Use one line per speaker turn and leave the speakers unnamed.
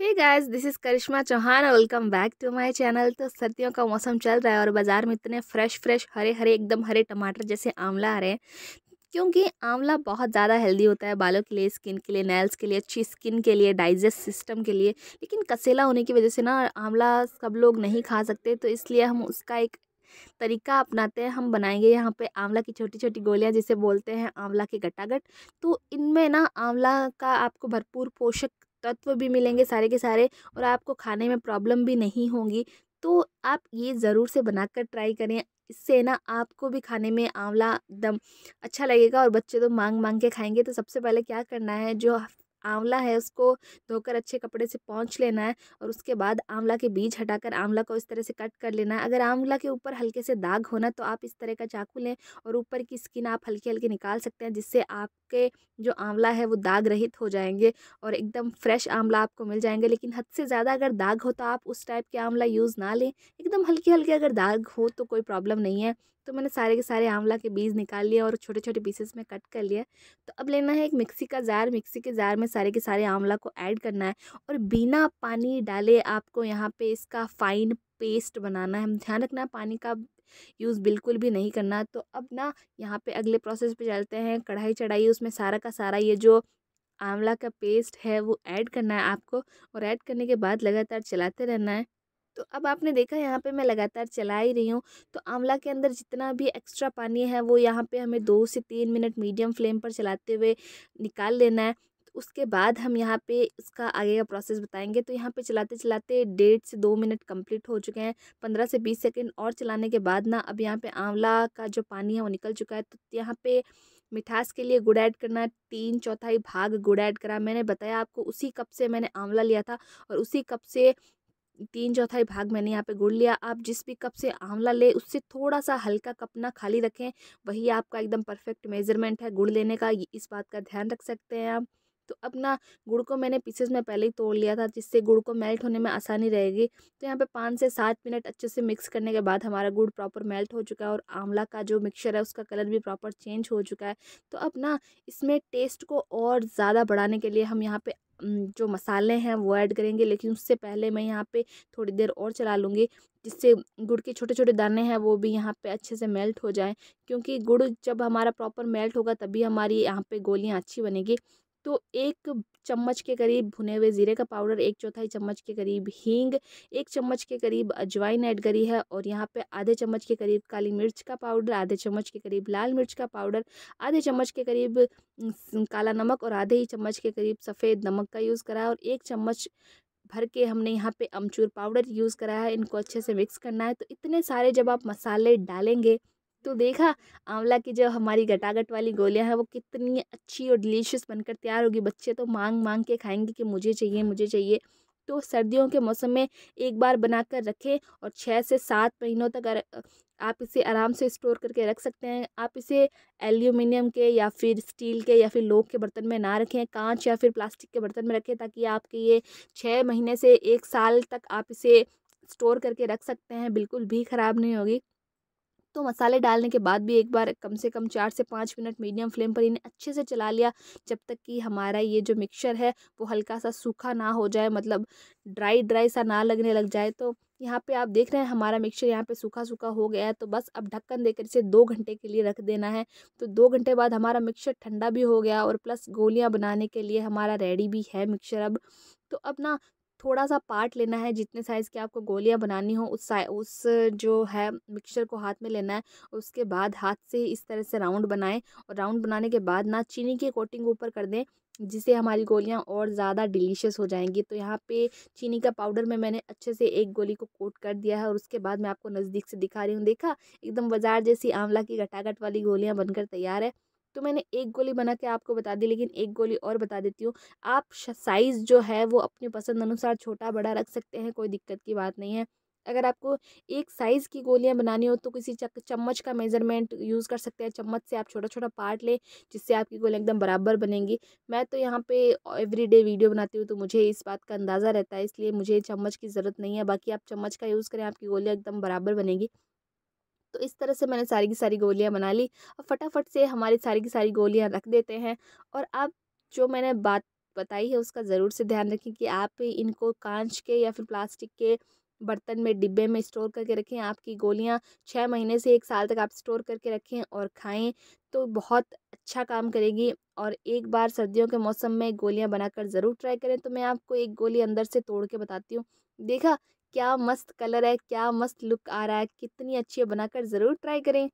hey guys this is Karishma Chauhan welcome back to my channel तो सर्दियों का मौसम चल रहा है और बाज़ार में इतने फ्रेश फ्रेश हरे हरे एकदम हरे टमाटर जैसे आंवला आ रहे हैं क्योंकि आंवला बहुत ज़्यादा हेल्दी होता है बालों के लिए स्किन के लिए नेल्स के लिए अच्छी स्किन के लिए डाइजेस्ट सिस्टम के लिए लेकिन कसेला होने की वजह से ना आंवला सब लोग नहीं खा सकते तो इसलिए हम उसका एक तरीका अपनाते हैं हम बनाएंगे यहाँ पे आंवला की छोटी छोटी गोलियाँ जिसे बोलते हैं आंवला के गट्टागट तो इनमें ना आंवला का आपको भरपूर पोषक तत्व भी मिलेंगे सारे के सारे और आपको खाने में प्रॉब्लम भी नहीं होगी तो आप ये ज़रूर से बनाकर ट्राई करें इससे ना आपको भी खाने में आंवला एकदम अच्छा लगेगा और बच्चे तो मांग मांग के खाएंगे तो सबसे पहले क्या करना है जो आंवला है उसको धोकर अच्छे कपड़े से पहुँच लेना है और उसके बाद आंवला के बीज हटाकर आंवला को इस तरह से कट कर लेना है अगर आंवला के ऊपर हल्के से दाग होना तो आप इस तरह का चाकू लें और ऊपर की स्किन आप हल्के हल्के निकाल सकते हैं जिससे आपके जो आंवला है वो दाग रहित हो जाएंगे और एकदम फ्रेश आंवला आपको मिल जाएंगे लेकिन हद से ज़्यादा अगर दाग हो तो आप उस टाइप के आंवला यूज़ ना लें एकदम हल्के हल्के अगर दाग हो तो कोई प्रॉब्लम नहीं है तो मैंने सारे के सारे आंवला के बीज निकाल लिए और छोटे छोटे पीसेस में कट कर लिया तो अब लेना है एक मिक्सी का जार मिक्सी के जार में सारे के सारे आंवला को ऐड करना है और बिना पानी डाले आपको यहाँ पे इसका फाइन पेस्ट बनाना है ध्यान रखना पानी का यूज़ बिल्कुल भी नहीं करना तो अब ना यहाँ पर अगले प्रोसेस पर चलते हैं कढ़ाई चढ़ाई उसमें सारा का सारा ये जो आंवला का पेस्ट है वो ऐड करना है आपको और ऐड करने के बाद लगातार चलाते रहना है तो अब आपने देखा यहाँ पे मैं लगातार चला ही रही हूँ तो आंवला के अंदर जितना भी एक्स्ट्रा पानी है वो यहाँ पे हमें दो से तीन मिनट मीडियम फ्लेम पर चलाते हुए निकाल लेना है तो उसके बाद हम यहाँ पे इसका आगे का प्रोसेस बताएंगे तो यहाँ पे चलाते चलाते डेढ़ से दो मिनट कंप्लीट हो चुके हैं पंद्रह से बीस सेकेंड और चलाने के बाद ना अब यहाँ पर आंवला का जो पानी है वो निकल चुका है तो यहाँ पर मिठास के लिए गुड़ ऐड करना तीन चौथाई भाग गुड़ ऐड करा मैंने बताया आपको उसी कप से मैंने आंवला लिया था और उसी कप से तीन चौथाई भाग मैंने यहाँ पे गुड़ लिया आप जिस भी कप से आंवला ले उससे थोड़ा सा हल्का कप ना खाली रखें वही आपका एकदम परफेक्ट मेज़रमेंट है गुड़ लेने का इस बात का ध्यान रख सकते हैं आप तो अपना गुड़ को मैंने पीसेस में पहले ही तोड़ लिया था जिससे गुड़ को मेल्ट होने में आसानी रहेगी तो यहाँ पे पाँच से सात मिनट अच्छे से मिक्स करने के बाद हमारा गुड़ प्रॉपर मेल्ट हो चुका है और आंवला का जो मिक्सचर है उसका कलर भी प्रॉपर चेंज हो चुका है तो अपना इसमें टेस्ट को और ज़्यादा बढ़ाने के लिए हम यहाँ पर जो मसाले हैं वो ऐड करेंगे लेकिन उससे पहले मैं यहाँ पे थोड़ी देर और चला लूँगी जिससे गुड़ के छोटे छोटे दाने हैं वो भी यहाँ पे अच्छे से मेल्ट हो जाएं क्योंकि गुड़ जब हमारा प्रॉपर मेल्ट होगा तभी हमारी यहाँ पे गोलियाँ अच्छी बनेगी तो एक चम्मच के करीब भुने हुए ज़ीरे का पाउडर एक चौथाई चम्मच के करीब हींग एक चम्मच के करीब अजवाइन ऐड करी है और यहाँ पे आधे चम्मच के करीब काली मिर्च का पाउडर आधे चम्मच के करीब लाल मिर्च का पाउडर आधे चम्मच के करीब काला नमक और आधे ही चम्मच के करीब सफ़ेद नमक का यूज़ करा है और एक चम्मच भर के हमने यहाँ पे अमचूर पाउडर यूज़ करा है इनको अच्छे से मिक्स करना है तो इतने सारे जब आप मसाले डालेंगे तो देखा आंवला की जो हमारी गटागट वाली गोलियां हैं वो कितनी अच्छी और डिलीशियस बनकर तैयार होगी बच्चे तो मांग मांग के खाएंगे कि मुझे चाहिए मुझे चाहिए तो सर्दियों के मौसम में एक बार बनाकर रखें और छः से सात महीनों तक आप इसे आराम से स्टोर करके रख सकते हैं आप इसे एल्यूमिनियम के या फिर स्टील के या फिर लोह के बर्तन में ना रखें कांच या फिर प्लास्टिक के बर्तन में रखें ताकि आपके ये छः महीने से एक साल तक आप इसे स्टोर करके रख सकते हैं बिल्कुल भी ख़राब नहीं होगी तो मसाले डालने के बाद भी एक बार कम से कम चार से पाँच मिनट मीडियम फ्लेम पर इन्हें अच्छे से चला लिया जब तक कि हमारा ये जो मिक्सचर है वो हल्का सा सूखा ना हो जाए मतलब ड्राई ड्राई सा ना लगने लग जाए तो यहाँ पे आप देख रहे हैं हमारा मिक्सचर यहाँ पे सूखा सूखा हो गया है तो बस अब ढक्कन देकर इसे दो घंटे के लिए रख देना है तो दो घंटे बाद हमारा मिक्सचर ठंडा भी हो गया और प्लस गोलियाँ बनाने के लिए हमारा रेडी भी है मिक्सचर अब तो अब ना थोड़ा सा पार्ट लेना है जितने साइज़ की आपको गोलियां बनानी हो उस उस जो है मिक्सचर को हाथ में लेना है उसके बाद हाथ से इस तरह से राउंड बनाएं और राउंड बनाने के बाद ना चीनी की कोटिंग ऊपर कर दें जिससे हमारी गोलियां और ज़्यादा डिलीशियस हो जाएंगी तो यहाँ पे चीनी का पाउडर में मैंने अच्छे से एक गोली को कोट कर दिया है और उसके बाद मैं आपको नज़दीक से दिखा रही हूँ देखा एकदम बाजार जैसी आंवला की घटाघट वाली गोलियाँ बनकर तैयार है तो मैंने एक गोली बना के आपको बता दी लेकिन एक गोली और बता देती हूँ आप साइज़ जो है वो अपने पसंद अनुसार छोटा बड़ा रख सकते हैं कोई दिक्कत की बात नहीं है अगर आपको एक साइज़ की गोलियां बनानी हो तो किसी चम्मच का मेज़रमेंट यूज़ कर सकते हैं चम्मच से आप छोटा छोटा पार्ट लें जिससे आपकी गोलियां एकदम बराबर बनेंगी मैं तो यहाँ पे एवरीडे वीडियो बनाती हूँ तो मुझे इस बात का अंदाज़ा रहता है इसलिए मुझे चम्मच की ज़रूरत नहीं है बाकी आप चम्मच का यूज़ करें आपकी गोलियाँ एकदम बराबर बनेगी तो इस तरह से मैंने सारी की सारी गोलियाँ बना ली और फटाफट से हमारी सारी की सारी गोलियाँ रख देते हैं और आप जो मैंने बात बताई है उसका ज़रूर से ध्यान रखें कि आप इनको कांच के या फिर प्लास्टिक के बर्तन में डिब्बे में स्टोर करके रखें आपकी गोलियां छः महीने से एक साल तक आप स्टोर करके रखें और खाएं तो बहुत अच्छा काम करेगी और एक बार सर्दियों के मौसम में गोलियां बनाकर ज़रूर ट्राई करें तो मैं आपको एक गोली अंदर से तोड़ के बताती हूँ देखा क्या मस्त कलर है क्या मस्त लुक आ रहा है कितनी अच्छी है बनाकर ज़रूर ट्राई करें